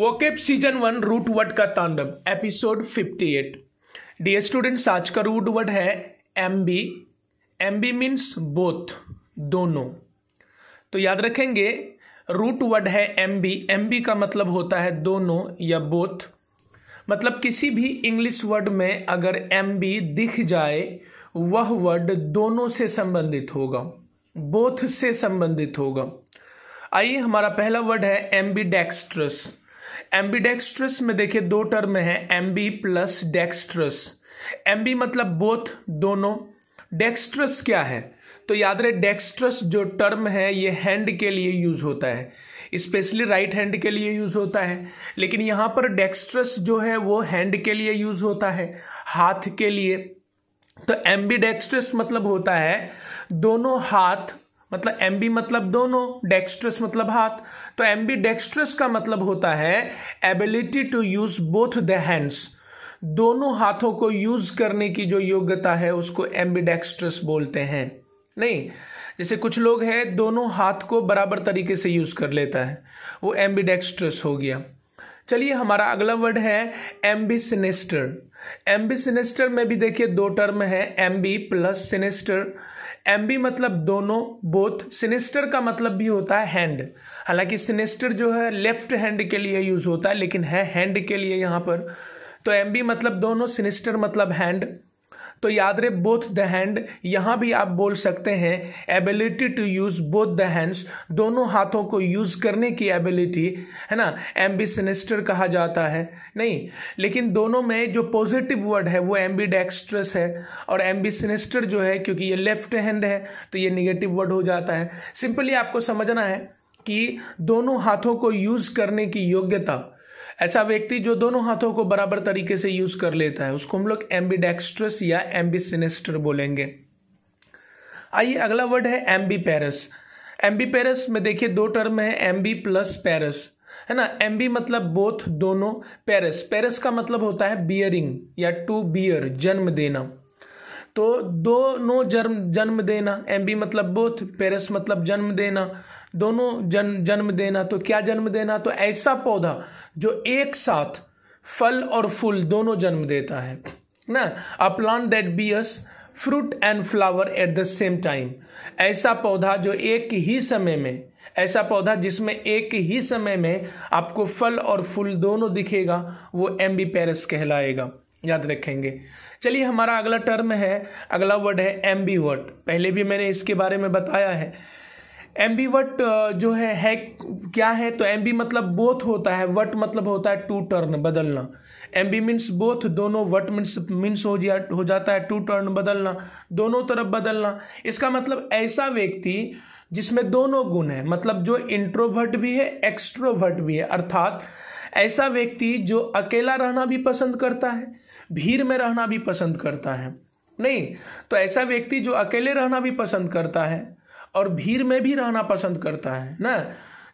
वोकेप season one root word का तांडव episode 58 dear students आज का रूट वर्ड है M B M B means both दोनों तो याद रखेंगे रूट वर्ड है एम बी एम बी का मतलब होता है दोनों या बोथ मतलब किसी भी इंग्लिश वर्ड में अगर एम बी दिख जाए वह वर्ड दोनों से संबंधित होगा बोथ से संबंधित होगा आइए हमारा पहला वर्ड है डेक्स्ट्रस एम्बीडेक्स्ट्रस में देखिए दो टर्म है एम्बी प्लस डेक्स्ट्रस एम्बी मतलब बोथ दोनों डेक्स्ट्रस क्या है तो याद रहे डेक्स्ट्रस जो टर्म है ये हैंड के लिए यूज होता है स्पेशली राइट हैंड के लिए यूज होता है लेकिन यहां पर डेक्स्ट्रस जो है वो हैंड के लिए यूज होता है हाथ के लिए तो एम्बीडेक्स्ट्रस मतलब होता है दोनों हाथ मतलब बी मतलब दोनों डेक्स्ट्रस मतलब हाथ तो बी डेक्स्ट्रस का मतलब होता है ability to use both the hands दोनों हाथों को यूज करने की जो योग्यता है उसको बी डेक्स्ट्रस बोलते हैं नहीं जैसे कुछ लोग हैं दोनों हाथ को बराबर तरीके से यूज कर लेता है वो बी डेक्स्ट्रस हो गया चलिए हमारा अगला वर्ड है एम्बी सिनेस्टर एम्बी सिनेस्टर में भी देखिए दो टर्म है बी प्लस सिनेस्टर बी मतलब दोनों बोथ सिनेस्टर का मतलब भी होता है हैंड हालांकि सिनेस्टर जो है लेफ्ट हैंड के लिए यूज होता है लेकिन है हैंड के लिए यहां पर तो बी मतलब दोनों सिनेस्टर मतलब हैंड तो याद रहे बोथ द हैंड यहाँ भी आप बोल सकते हैं ability to use both the hands दोनों हाथों को यूज़ करने की एबिलिटी है ना एम्बिसनेस्टर कहा जाता है नहीं लेकिन दोनों में जो पॉजिटिव वर्ड है वो एम्बी है और एम्बिसनेस्टर जो है क्योंकि ये लेफ्ट हैंड है तो ये निगेटिव वर्ड हो जाता है सिंपली आपको समझना है कि दोनों हाथों को यूज़ करने की योग्यता ऐसा व्यक्ति जो दोनों हाथों को बराबर तरीके से यूज कर लेता है उसको हम लोग एम्बीडेक्स्ट्रस या एम्बीसिनेस्टर बोलेंगे आइए अगला वर्ड है एम्बी पेरस एम्बी पेरस में देखिए दो टर्म है एम्बी प्लस पेरस है ना एम्बी मतलब बोथ दोनों पेरस पेरस का मतलब होता है बियरिंग या टू बियर जन्म देना तो दोनों जन्म जन्म देना एम्बी मतलब बोथ पेरस मतलब जन्म देना दोनों जन जन्म देना तो क्या जन्म देना तो ऐसा पौधा जो एक साथ फल और फूल दोनों जन्म देता है ना a plant that bears fruit and flower at the same time ऐसा पौधा जो एक ही समय में ऐसा पौधा जिसमें एक ही समय में आपको फल और फूल दोनों दिखेगा वो एम्बी पेरस कहलाएगा याद रखेंगे चलिए हमारा अगला टर्म है अगला वर्ड है एम्बी वर्ड पहले भी मैंने इसके बारे में बताया है बी वट uh, जो है, है क्या है तो एम बी मतलब बोथ होता है वट मतलब होता है टू टर्न बदलना बी मीन्स बोथ दोनों वट मीन्स मीन्स हो जा हो जाता है टू टर्न बदलना दोनों तरफ बदलना इसका मतलब ऐसा व्यक्ति जिसमें दोनों गुण है मतलब जो इंट्रोवर्ट भी है एक्स्ट्रोवर्ट भी है अर्थात ऐसा व्यक्ति जो अकेला रहना भी पसंद करता है भीड़ में रहना भी पसंद करता है नहीं तो ऐसा व्यक्ति जो अकेले रहना भी पसंद करता है और भीड़ में भी रहना पसंद करता है ना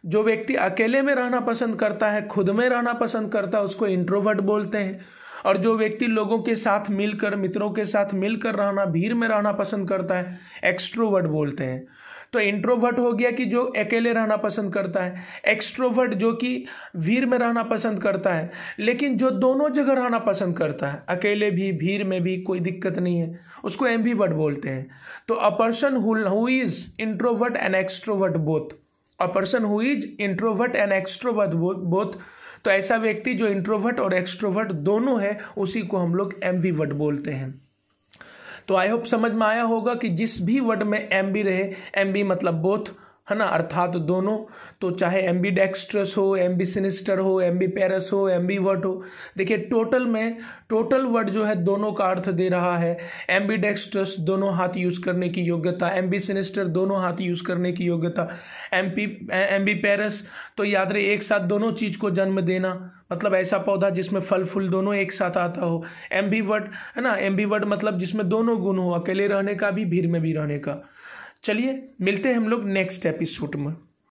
जो व्यक्ति अकेले में रहना पसंद करता है खुद में रहना पसंद करता है उसको इंट्रोवर्ट बोलते हैं और जो व्यक्ति लोगों के साथ मिलकर मित्रों के साथ मिलकर रहना भीड़ में रहना पसंद करता है एक्स्ट्रोवर्ट बोलते हैं तो इंट्रोवर्ट हो गया कि जो अकेले रहना पसंद करता है एक्स्ट्रोवर्ट जो कि भीड़ में रहना पसंद करता है लेकिन जो दोनों जगह रहना पसंद करता है अकेले भी भीड़ में भी कोई दिक्कत नहीं है उसको एम बोलते हैं तो a person who is introvert and extrovert both a person who is introvert and extrovert both तो ऐसा व्यक्ति जो इंट्रोवर्ट और एक्स्ट्रोवर्ट दोनों है उसी को हम लोग एम बोलते हैं तो आई होप समझ में आया होगा कि जिस भी वर्ड में एम बी रहे एम बी मतलब बोथ है ना अर्थात तो दोनों तो चाहे एम बी डेक्स्ट्रस हो एम बी सिनिस्टर हो एम बी पेरस हो एम बी वर्ड हो देखिए टोटल में टोटल वर्ड जो है दोनों का अर्थ दे रहा है एम बी डेक्स्ट्रस दोनों हाथ यूज़ करने की योग्यता एम बी सिनिस्टर दोनों हाथ यूज़ करने की योग्यता M P M B parous तो याद रहे एक साथ दोनों चीज़ को जन्म देना मतलब ऐसा पौधा जिसमें फल फूल दोनों एक साथ आता हो एम्बी वर्ड है ना एम्बी वर्ड मतलब जिसमें दोनों गुण हो अकेले रहने का भी भीड़ में भी रहने का चलिए मिलते हैं हम लोग नेक्स्ट एपिसोड में